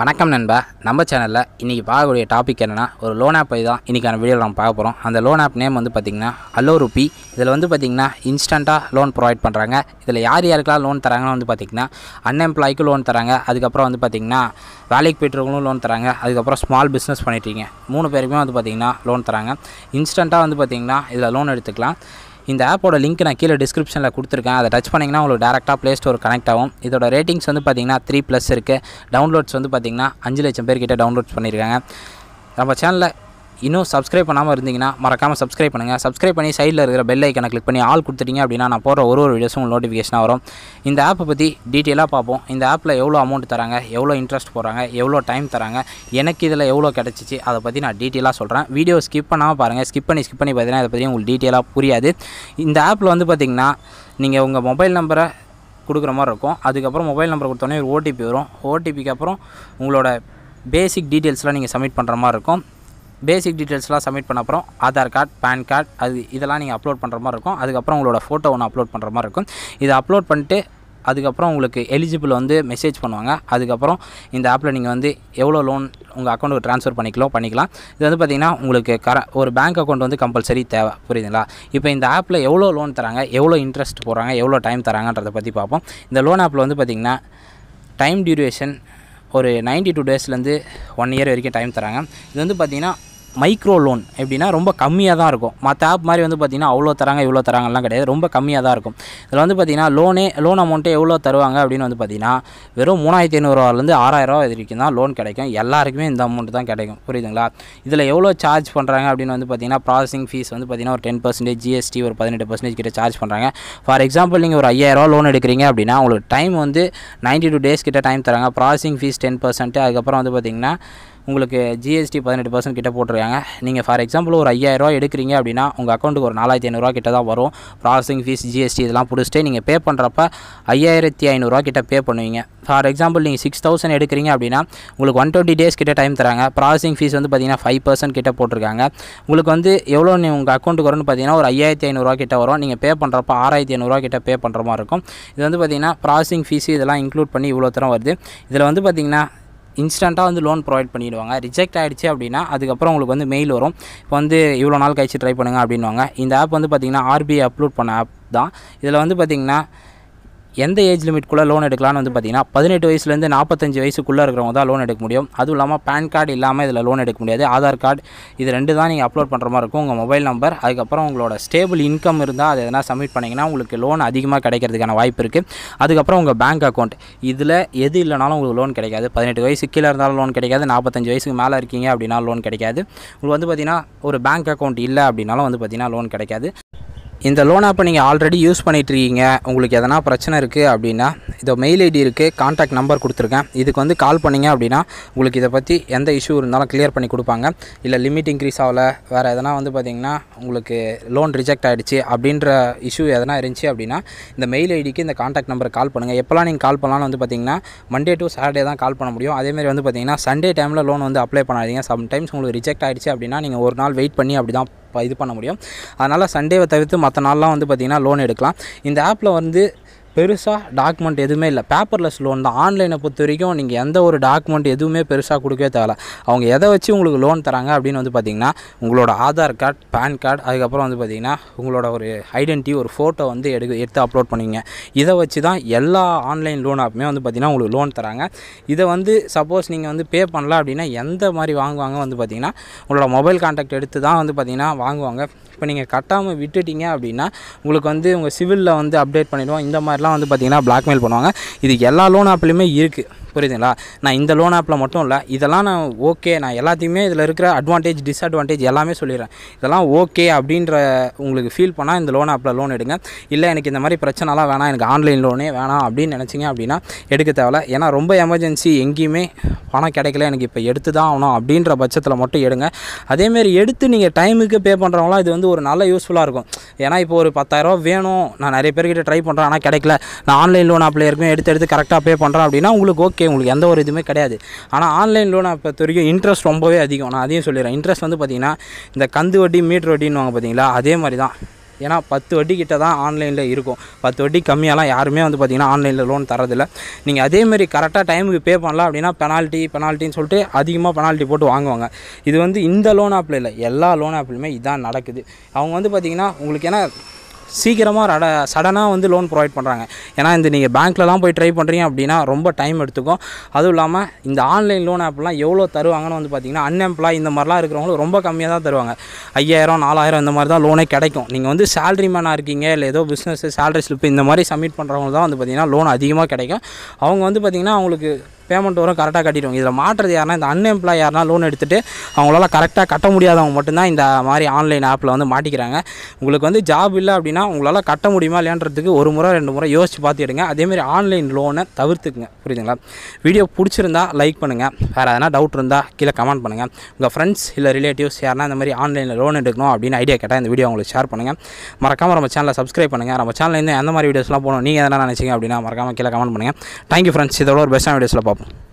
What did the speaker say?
வணக்கம் நண்பா நம்ம சேனலில் இன்றைக்கி பார்க்கக்கூடிய டாபிக் என்னென்னா ஒரு லோன் ஆப் தான் இன்றைக்கான வீடியோ நம்ம பார்க்க போகிறோம் அந்த லோன் ஆப் நேம் வந்து பார்த்திங்கன்னா அல்லோ ரூபி இதில் வந்து பார்த்திங்கன்னா இன்ஸ்டண்ட்டாக லோன் ப்ரொவைட் பண்ணுறாங்க இதில் யார் யாருக்கெல்லாம் லோன் தராங்கன்னா வந்து பார்த்திங்கன்னா அன்எம்ப்ளாய்க்கு லோன் தராங்க அதுக்கப்புறம் வந்து பார்த்திங்கன்னா வேலைக்கு போய்ட்டுருவங்களும் லோன் தராங்க அதுக்கப்புறம் ஸ்மால் பிஸ்னஸ் பண்ணிட்டீங்க மூணு பேருக்குமே வந்து பார்த்திங்கன்னா லோன் தராங்க இன்ஸ்டண்ட்டாக வந்து பார்த்திங்கன்னா இதில் லோன் எடுத்துக்கலாம் இந்த ஆப்போட லிங்க் நான் கீழே டிஸ்கிரிப்ஷனில் கொடுத்துருக்கேன் அதை டச் பண்ணிங்கன்னா உங்களுக்கு டேரெக்டாக ப்ளே ஸ்டோர் கனெக்ட் ஆகும் இதோட ரேட்டிங்ஸ் வந்து பார்த்திங்கன்னா த்ரீ ப்ளஸ் இருக்குது டவுன்லோட்ஸ் வந்து பார்த்திங்கன்னா அஞ்சு லட்சம் பேர்கிட்ட டவுன்லோட்ஸ் பண்ணியிருக்காங்க நம்ம சேனலில் இன்னும் சப்ஸ்கிரைப் பண்ணாமல் இருந்தீங்கன்னா மறக்காமல் சப்ஸ்கிரைப் பண்ணுங்கள் சப்ஸ்கிரைப் பண்ணி சைடில் இருக்கிற பெல் ஐக்கனை கிளிக் பண்ணி ஆல் கொடுத்துட்டீங்க அப்படின்னா நான் போகிற ஒரு ஒரு வீடியோஸும் உங்களுக்கு நோட்டிஃபிகேஷனாக வரும் இந்த ஆப்பை பற்றி டீட்டெயிலாக பார்ப்போம் இந்த ஆப்பில் எவ்வளோ அமௌண்ட் தராங்க எவ்வளோ இன்ட்ரெஸ்ட் போகிறாங்க எவ்வளோ டைம் தராங்க எனக்கு இதில் எவ்வளோ கிடச்சிச்சு அதை பற்றி நான் டீட்டெயிலாக சொல்கிறேன் வீடியோ ஸ்கிப் பண்ணாமல் பாருங்கள் ஸ்கிப் பண்ணி ஸ்கிப் பண்ணி பார்த்தீங்கன்னா அதை பற்றி உங்களுக்கு டீட்டெயிலாக புரியாது இந்த ஆப்பில் வந்து பார்த்திங்கன்னா நீங்கள் உங்கள் மொபைல் நம்பரை கொடுக்குற மாதிரி இருக்கும் அதுக்கப்புறம் மொபைல் நம்பர் கொடுத்தோன்னே ஒரு ஓடிபி வரும் ஓடிபிக்கு அப்புறம் உங்களோட பேசிக் டீட்டெயில்ஸ்லாம் நீங்கள் சப்மிட் பண்ணுற மாதிரி இருக்கும் பேசிக் டீட்டெயில்ஸ்லாம் சப்மிட் பண்ண அப்புறம் ஆதார் கார்டு பேன் கார்டு அது இதெல்லாம் நீங்கள் அப்லோட் பண்ணுற மாதிரி இருக்கும் அதுக்கப்புறம் உங்களோட ஃபோட்டோ ஒன்று அப்லோட் பண்ணுற மாதிரி இருக்கும் இதை அப்லோட் பண்ணிட்டு அதுக்கப்புறம் உங்களுக்கு எலிஜிபிள் வந்து மெசேஜ் பண்ணுவாங்க அதுக்கப்புறம் இந்த ஆப்பில் நீங்கள் வந்து எவ்வளோ லோன் உங்கள் அக்கௌண்ட்டுக்கு ட்ரான்ஸ்ஃபர் பண்ணிக்கலாம் பண்ணிக்கலாம் இது வந்து பார்த்திங்கன்னா உங்களுக்கு கர ஒரு பேங்க் அக்கௌண்ட் வந்து கம்பல்சரி தேவை புரியுதுங்களா இப்போ இந்த ஆப்பில் எவ்வளோ லோன் தராங்க எவ்வளோ இன்ட்ரெஸ்ட் போகிறாங்க எவ்வளோ டைம் தராங்கன்றதை பற்றி பார்ப்போம் இந்த லோன் ஆப்பில் வந்து பார்த்திங்கன்னா டைம் டியூரேஷன் ஒரு நைன்ட்டி டூ டேஸ்லேருந்து ஒன் இயர் வரைக்கும் டைம் தராங்க இது வந்து பார்த்திங்கன்னா மைக்ரோ லோன் எப்படின்னா ரொம்ப கம்மியாக தான் இருக்கும் மற்ற ஆப் மாதிரி வந்து பார்த்திங்கன்னா அவ்வளோ தராங்க இவ்வளோ தராங்கலாம் கிடையாது ரொம்ப கம்மியாக தான் இருக்கும் இதில் வந்து பார்த்திங்கன்னா லோனே லோன் அமௌண்ட்டே எவ்வளோ தருவாங்க அப்படின்னு வந்து பார்த்திங்கன்னா வெறும் மூணாயிரத்தி ஐநூறுவாலேருந்து ஆறாயிரரூவா வரைக்கும் தான் லோன் கிடைக்கும் எல்லாருக்குமே இந்த அமௌண்ட்டு தான் கிடைக்கும் புரியுதுங்களா இதில் எவ்வளோ சார்ஜ் பண்ணுறாங்க அப்படின்னு வந்து பார்த்திங்கன்னா ப்ராசஸிங் ஃபீஸ் வந்து பார்த்திங்கன்னா ஒரு டென் பர்சன்டேஜ் ஜிஎஸ்டி ஒரு பதினெட்டு பர்சன்டேஜ் கிட்ட சார்ஜ் பண்ணுறாங்க ஃபார் எக்ஸாம்பிள் நீங்கள் ஒரு ஐயாயிரரூவா லோன் எடுக்கிறீங்க அப்படின்னா உங்களுக்கு டைம் வந்து நைன்ட்டி டூ டேஸ் கிட்ட டைம் தராங்க ப்ராசஸிங் ஃபீஸ் டென் பர்சன்ட்டு அதுக்கப்புறம் வந்து பார்த்திங்கன்னா உங்களுக்கு ஜிஎஸ்டி பதினெட்டு பர்சன்ட் கிட்ட போட்டிருக்காங்க நீங்கள் ஃபார் எக்ஸாம்பிள் ஒரு ஐயாயிரரூவா எடுக்கிறீங்க அப்படின்னா உங்கள் அக்கௌண்ட்டுக்கு ஒரு நாலாயிரத்தி ஐநூறுரூவா கிட்ட தான் வரும் ப்ராசஸிங் ஃபீஸ் ஜிஎஸ்டி இதெல்லாம் பிடிச்சிட்டு நீங்கள் பே பண்ணுறப்ப ஐயாயிரத்தி ஐநூறுரூவா கிட்ட பே பண்ணுவீங்க ஃபார் எக்ஸாம்பிள் நீங்கள் சிக்ஸ் தௌசண்ட் எடுக்கிறீங்க அப்படின்னா உங்களுக்கு ஒன் டுவெண்ட்டி டேஸ் கிட்ட டைம் தராங்க ப்ராசஸிங் ஃபீஸ் வந்து பார்த்தீங்கன்னா ஃபைவ் பர்சன்ட் கிட்ட போட்டிருக்காங்க உங்களுக்கு வந்து எவ்வளோ உங்கள் அக்கௌண்ட்டுக்கு வரும்னு பார்த்தீங்கன்னா ஒரு ஐயாயிரத்தி ஐநூறுரூவா கிட்ட வரும் நீங்கள் பே பண்ணுறப்ப ஆறாயிரத்தி ஐநூறுரூவா கிட்ட பே பண்ணுற மாதிரி இருக்கும் இது வந்து பார்த்திங்கன்னா ப்ராசஸிங் ஃபீஸ் இதெல்லாம் இன்க்ளூட் பண்ணி இவ்வளோ தரம் வருது இதில் வந்து பார்த்திங்கன்னா இன்ஸ்டண்ட்டாக வந்து லோன் ப்ரொவைட் பண்ணிவிடுவாங்க ரிஜெக்ட் ஆகிடுச்சு அப்படின்னா அதுக்கப்புறம் உங்களுக்கு வந்து மெயில் வரும் இப்போ வந்து இவ்வளோ நாள் கழிச்சு ட்ரை பண்ணுங்கள் அப்படின்வாங்க இந்த ஆப் வந்து பார்த்திங்கன்னா ஆர்பிஐ அப்லோட் பண்ண ஆப் தான் இதில் வந்து பார்த்திங்கன்னா எந்த ஏஜ் லிமிட்குள்ளே லோன் எடுக்கலாம்னு வந்து பார்த்தீங்கன்னா பதினெட்டு வயசுலேருந்து நாற்பத்தஞ்சு வயசுக்குள்ளே இருக்கிறவங்க தான் லோன் எடுக்க முடியும் அதுவும் இல்லாமல் பேன் கார்டு இல்லாமல் இதில் லோன் எடுக்க முடியாது ஆதார் கார்டு இது ரெண்டு தான் நீங்கள் அப்லோட் பண்ணுற மாதிரி இருக்கும் உங்கள் மொபைல் நம்பர் அதுக்கப்புறம் உங்களோட ஸ்டேபிள் இன்கம் இருந்தால் அதை எதனா சப்மிட் பண்ணிங்கன்னா உங்களுக்கு லோன் அதிகமாக கிடைக்கிறதுக்கான வாய்ப்பு இருக்குது அதுக்கப்புறம் உங்கள் பேங்க் அக்கௌண்ட் இதில் எது இல்லைனாலும் உங்களுக்கு லோன் கிடைக்காது பதினெட்டு வயசு கீழே இருந்தாலும் லோன் கிடைக்காது நாற்பத்தஞ்சு வயசுக்கு மேலே இருக்கீங்க அப்படின்னா லோன் கிடைக்காது உங்களுக்கு வந்து பார்த்திங்கன்னா ஒரு பேங்க் அக்கௌண்ட் இல்லை அப்படின்னாலும் வந்து பார்த்திங்கன்னா லோன் கிடைக்காது இந்த லோன் ஆப்பை நீங்கள் ஆல்ரெடி யூஸ் பண்ணிகிட்ருக்கீங்க உங்களுக்கு எதனா பிரச்சனை இருக்குது அப்படின்னா இதோ மெயில் ஐடி இருக்குது கான்டாக்ட் நம்பர் கொடுத்துருக்கேன் இதுக்கு வந்து கால் பண்ணிங்க அப்படின்னா உங்களுக்கு இதை பற்றி எந்த இஷ்யூ இருந்தாலும் கிளியர் பண்ணி கொடுப்பாங்க இல்லை லிமிட் இன்க்ரீஸ் ஆகலை வேறு எதனா வந்து பார்த்திங்கன்னா உங்களுக்கு லோன் ரிஜெக்ட் ஆகிடுச்சு அப்படின்ற இஷ்யூ எதனா இருந்துச்சு அப்படின்னா இந்த மெயில் ஐடிக்கு இந்த கான்டாக்ட் நம்பரை கால் பண்ணுங்கள் எப்போல்லாம் நீங்கள் கால் பண்ணலாம்னு வந்து பார்த்திங்கன்னா மண்டே டு சாட்டர்டே தான் கால் பண்ண முடியும் அதேமாதிரி வந்து பார்த்திங்கன்னா சண்டே டைமில் லோன் வந்து அப்ளை பண்ணாதீங்க சம்டைம்ஸ் உங்களுக்கு ரிஜெக்ட் ஆகிடுச்சு அப்படின்னா நீங்கள் ஒரு நாள் வெயிட் பண்ணி அப்படி தான் இது பண்ண முடியும் அதனால் சண்டேவை தவிர்த்து மற்ற நாள்லாம் வந்து பார்த்திங்கன்னா லோன் எடுக்கலாம் இந்த ஆப்பில் வந்து பெருசாக டாக்குமெண்ட் எதுவுமே இல்லை பேப்பர்லெஸ் லோன் தான் ஆன்லைனை பொறுத்த வரைக்கும் நீங்கள் எந்த ஒரு டாக்குமெண்ட் எதுவுமே பெருசாக கொடுக்கவே தேவை அவங்க எதை வச்சு உங்களுக்கு லோன் தராங்க அப்படின்னு வந்து பார்த்திங்கன்னா உங்களோட ஆதார் கார்டு பேன் கார்டு அதுக்கப்புறம் வந்து பார்த்தீங்கன்னா உங்களோட ஒரு ஐடென்டிட்டி ஒரு ஃபோட்டோ வந்து எடு எடுத்து அப்லோட் பண்ணுவீங்க இதை வச்சு தான் எல்லா ஆன்லைன் லோன் ஆப்புமே வந்து பார்த்தீங்கன்னா உங்களுக்கு லோன் தராங்க இதை வந்து சப்போஸ் நீங்கள் வந்து பே பண்ணல அப்படின்னா எந்த மாதிரி வாங்குவாங்க வந்து பார்த்தீங்கன்னா உங்களோட மொபைல் கான்டாக்ட் எடுத்து தான் வந்து பார்த்திங்கன்னா வாங்குவாங்க இப்போ நீங்கள் கட்டாமல் விட்டுட்டீங்க அப்படின்னா உங்களுக்கு வந்து உங்கள் சிவிலில் வந்து அப்டேட் பண்ணிவிடுவோம் இந்த மாதிரிலாம் கேட்லாம் வந்து பார்த்திங்கன்னா பிளாக்மெயில் பண்ணுவாங்க இது எல்லா லோன் ஆப்லேயுமே இருக்குது புரியுதுங்களா நான் இந்த லோன் ஆப்பில் மட்டும் இல்லை இதெல்லாம் நான் ஓகே நான் எல்லாத்தையுமே இதில் இருக்கிற அட்வான்டேஜ் டிஸ்அட்வான்டேஜ் எல்லாமே சொல்லிடுறேன் இதெல்லாம் ஓகே அப்படின்ற உங்களுக்கு ஃபீல் பண்ணால் இந்த லோன் ஆப்பில் லோன் எடுங்க இல்லை எனக்கு இந்த மாதிரி பிரச்சனைலாம் வேணாம் எனக்கு ஆன்லைன் லோனே வேணாம் அப்படின்னு நினச்சிங்க அப்படின்னா எடுக்க தேவையில்ல ஏன்னா ரொம்ப எமர்ஜென்சி எங்கேயுமே பணம் கிடைக்கல எனக்கு இப்போ எடுத்து தான் ஆகணும் அப்படின்ற பட்சத்தில் மட்டும் எடுங்க அதேமாரி எடுத்து நீங்கள் டைமுக்கு பே பண்ணுறவங்களாம் இது வந்து ஒரு நல்ல யூஸ்ஃபுல்லாக இருக்கும் ஏன்னா இப்போ ஒரு பத்தாயிரரூவா வேணும் நான் நிறைய பேர்கிட்ட ட்ரை பண்ணுறேன் ஆனால் கிடைக்கல நான் ஆன்லைன் லோன் அப்ளை இருக்கும் எடுத்து எடுத்து கரெக்டாக பே பண்ணுறேன் அப்படின்னா உங்களுக்கு ஓகே ஓகே உங்களுக்கு எந்த ஒரு இதுவுமே கிடையாது ஆனால் ஆன்லைன் லோன் பொறுத்த வரைக்கும் இன்ட்ரெஸ்ட் ரொம்பவே அதிகம் நான் அதையும் சொல்லிடுறேன் இன்ட்ரெஸ்ட் வந்து பார்த்திங்கன்னா இந்த கந்து வட்டி மீட்ரு வட்டின்னு வாங்க பார்த்தீங்களா அதே மாதிரி தான் ஏன்னா பத்து வட்டி கிட்ட தான் ஆன்லைனில் இருக்கும் பத்து வட்டி கம்மியாலாம் யாருமே வந்து பார்த்திங்கன்னா ஆன்லைனில் லோன் தரதில்லை நீங்கள் அதேமாரி கரெக்டாக டைமுக்கு பே பண்ணலாம் அப்படின்னா பெனால்ட்டி பெனால்ட்டின்னு சொல்லிட்டு அதிகமாக பெனால்ட்டி போட்டு வாங்குவாங்க இது வந்து இந்த லோன் ஆப்பில் இல்லை எல்லா லோன் ஆப்லையுமே இதுதான் நடக்குது அவங்க வந்து பார்த்திங்கன்னா உங்களுக்கு ஏன்னா சீக்கிரமாக ரட சடனாக வந்து லோன் ப்ரொவைட் பண்ணுறாங்க ஏன்னா இந்த நீங்கள் பேங்க்லலாம் போய் ட்ரை பண்ணுறீங்க அப்படின்னா ரொம்ப டைம் எடுத்துக்கும் அதுவும் இல்லாமல் இந்த ஆன்லைன் லோன் ஆப்லாம் எவ்வளோ தருவாங்கன்னு வந்து பார்த்திங்கன்னா அன்எம்ப்ளாய் இந்த மாதிரிலாம் இருக்கிறவங்களும் ரொம்ப கம்மியாக தான் தருவாங்க ஐயாயிரம் நாலாயிரம் இந்த மாதிரி தான் லோனே கிடைக்கும் நீங்கள் வந்து சேலரி மேனாக இருக்கீங்க இல்லை ஏதோ பிஸ்னஸ் சேலரி ஸ்லிப் இந்த மாதிரி சப்மிட் பண்ணுறவங்க தான் வந்து பார்த்திங்கன்னா லோன் அதிகமாக கிடைக்கும் அவங்க வந்து பார்த்திங்கன்னா அவங்களுக்கு பேமெண்ட் வரும் கரெக்டாக கட்டிடுவோம் இதில் மாற்றுறது யாருன்னா இந்த அன்எம்ப்ளாய் யாருனா லோன் எடுத்துகிட்டு அவங்களால கரெக்டாக கட்ட முடியாதவங்க மட்டும்தான் இந்த மாதிரி ஆன்லைன் ஆப்பில் வந்து மாட்டிக்கிறாங்க உங்களுக்கு வந்து ஜாப் இல்லை அப்படின்னா உங்களால் கட்ட முடியுமா இல்லையான்றதுக்கு ஒரு முறை ரெண்டு முறை யோசிச்சு பார்த்து எடுங்க அதேமாதிரி ஆன்லைன் லோனை தவிர்த்துக்குங்க புரியுதுங்களா வீடியோ பிடிச்சிருந்தா லைக் பண்ணுங்கள் வேறு எதனா டவுட் இருந்தால் கீழே கமெண்ட் பண்ணுங்கள் உங்கள் ஃப்ரெண்ட்ஸ் இல்லை ரிலேட்டிவ்ஸ் யாருன்னா இந்த மாதிரி ஆன்லைனில் லோன் எடுக்கணும் அப்படின்னு ஐடியா கேட்டால் இந்த வீடியோ உங்களுக்கு ஷேர் பண்ணுங்கள் மறக்காமல் நம்ம சேனலை சப்ஸ்கிரைப் பண்ணுங்கள் நம்ம சேனலில் இருந்து எந்த மாதிரி வீடியோஸ்லாம் போகணும் நீங்கள் எதனா நினச்சிங்க அப்படின்னா மறக்காமல் கீழே கமெண்ட் பண்ணுங்கள் தேங்க்யூ ஃப்ரெண்ட்ஸ் இதோட ஒரு பெஸ்ட்டான வீடியோஸில் பார்ப்போம் problem.